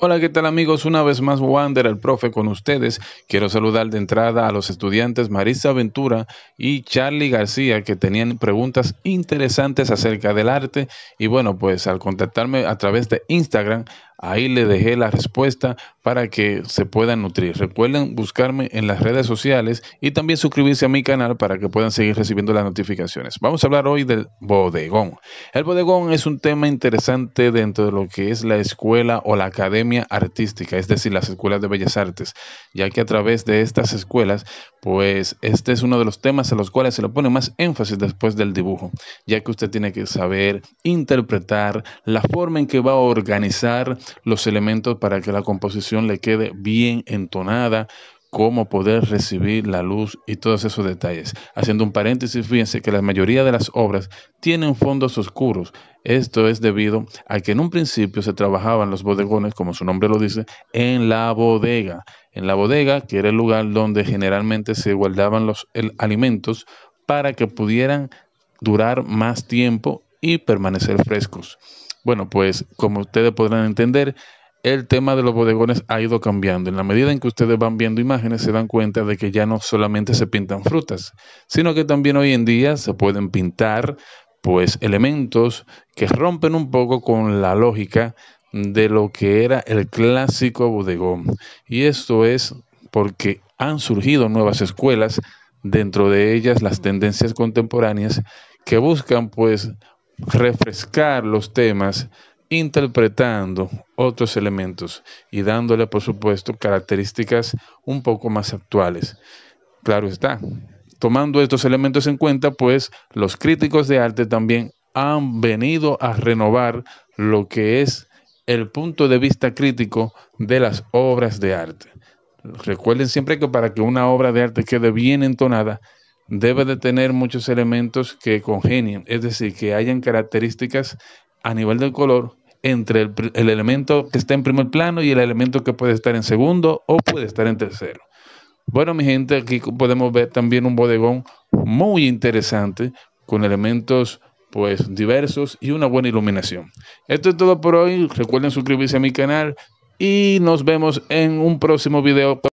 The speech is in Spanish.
Hola, ¿qué tal amigos? Una vez más, Wander, el profe, con ustedes. Quiero saludar de entrada a los estudiantes Marisa Ventura y Charlie García, que tenían preguntas interesantes acerca del arte. Y bueno, pues al contactarme a través de Instagram, ahí le dejé la respuesta para que se puedan nutrir. Recuerden buscarme en las redes sociales y también suscribirse a mi canal para que puedan seguir recibiendo las notificaciones. Vamos a hablar hoy del bodegón. El bodegón es un tema interesante dentro de lo que es la escuela o la academia artística, es decir, las escuelas de bellas artes, ya que a través de estas escuelas, pues este es uno de los temas a los cuales se le pone más énfasis después del dibujo, ya que usted tiene que saber interpretar la forma en que va a organizar los elementos para que la composición le quede bien entonada, cómo poder recibir la luz y todos esos detalles. Haciendo un paréntesis, fíjense que la mayoría de las obras tienen fondos oscuros. Esto es debido a que en un principio se trabajaban los bodegones, como su nombre lo dice, en la bodega. En la bodega, que era el lugar donde generalmente se guardaban los alimentos para que pudieran durar más tiempo y permanecer frescos. Bueno, pues como ustedes podrán entender, el tema de los bodegones ha ido cambiando. En la medida en que ustedes van viendo imágenes, se dan cuenta de que ya no solamente se pintan frutas, sino que también hoy en día se pueden pintar pues elementos que rompen un poco con la lógica de lo que era el clásico bodegón. Y esto es porque han surgido nuevas escuelas, dentro de ellas las tendencias contemporáneas que buscan pues refrescar los temas interpretando otros elementos y dándole, por supuesto, características un poco más actuales. Claro está. Tomando estos elementos en cuenta, pues los críticos de arte también han venido a renovar lo que es el punto de vista crítico de las obras de arte. Recuerden siempre que para que una obra de arte quede bien entonada, debe de tener muchos elementos que congenien, es decir, que hayan características a nivel del color, entre el, elemento que está en primer plano y el elemento que puede estar en segundo o puede estar en tercero. Bueno, mi gente, aquí podemos ver también un bodegón muy interesante con elementos pues diversos y una buena iluminación. Esto es todo por hoy. Recuerden suscribirse a mi canal y nos vemos en un próximo video.